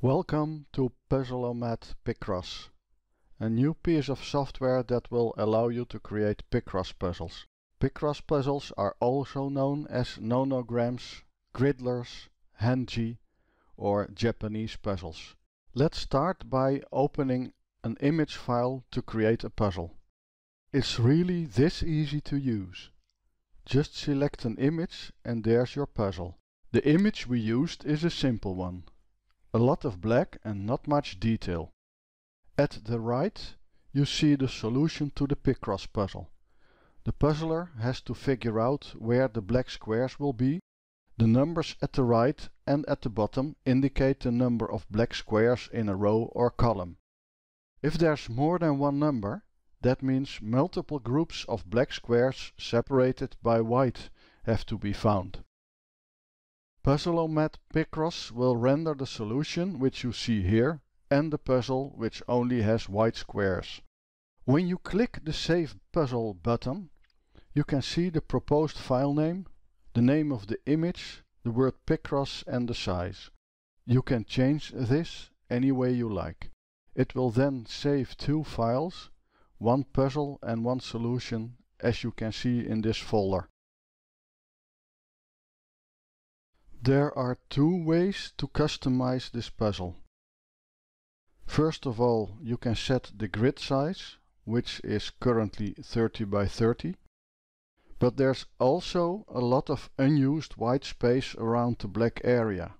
Welcome to Puzzleomat Picross, a new piece of software that will allow you to create Picross puzzles. Picross puzzles are also known as nonograms, gridlers, hanji or Japanese puzzles. Let's start by opening an image file to create a puzzle. It's really this easy to use. Just select an image and there's your puzzle. The image we used is a simple one. A lot of black and not much detail. At the right, you see the solution to the Picross puzzle. The puzzler has to figure out where the black squares will be. The numbers at the right and at the bottom indicate the number of black squares in a row or column. If there's more than one number, that means multiple groups of black squares separated by white have to be found. Puzzleomat Picross will render the solution which you see here and the puzzle which only has white squares. When you click the Save Puzzle button, you can see the proposed file name, the name of the image, the word Picross and the size. You can change this any way you like. It will then save two files, one puzzle and one solution as you can see in this folder. There are two ways to customize this puzzle. First of all, you can set the grid size, which is currently 30 by 30. But there's also a lot of unused white space around the black area.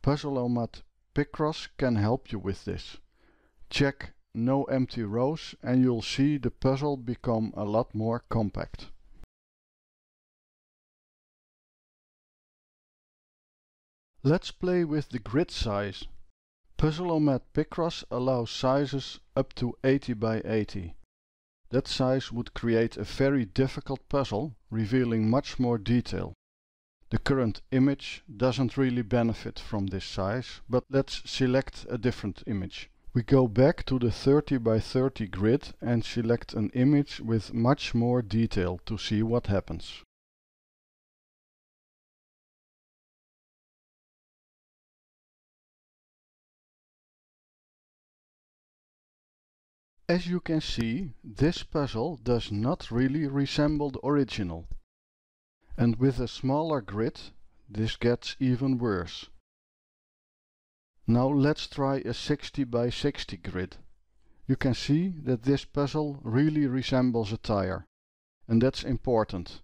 Puzzleomat Picross can help you with this. Check no empty rows and you'll see the puzzle become a lot more compact. Let's play with the grid size. Puzzle-O-Mat Picross allows sizes up to 80 by 80. That size would create a very difficult puzzle, revealing much more detail. The current image doesn't really benefit from this size, but let's select a different image. We go back to the 30 by 30 grid and select an image with much more detail to see what happens. As you can see, this puzzle does not really resemble the original. And with a smaller grid, this gets even worse. Now let's try a 60 by 60 grid. You can see that this puzzle really resembles a tire. And that's important.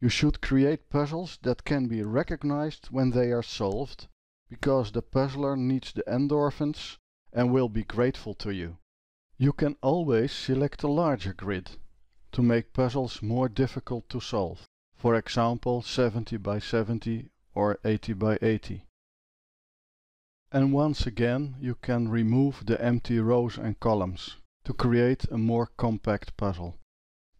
You should create puzzles that can be recognized when they are solved, because the puzzler needs the endorphins and will be grateful to you. You can always select a larger grid to make puzzles more difficult to solve, for example 70 by 70 or 80 by 80. And once again you can remove the empty rows and columns to create a more compact puzzle.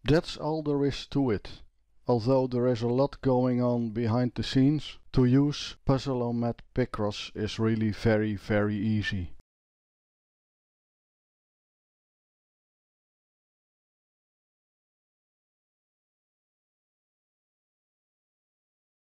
That's all there is to it, although there is a lot going on behind the scenes, to use Puzzle-O-Mat Picross is really very very easy.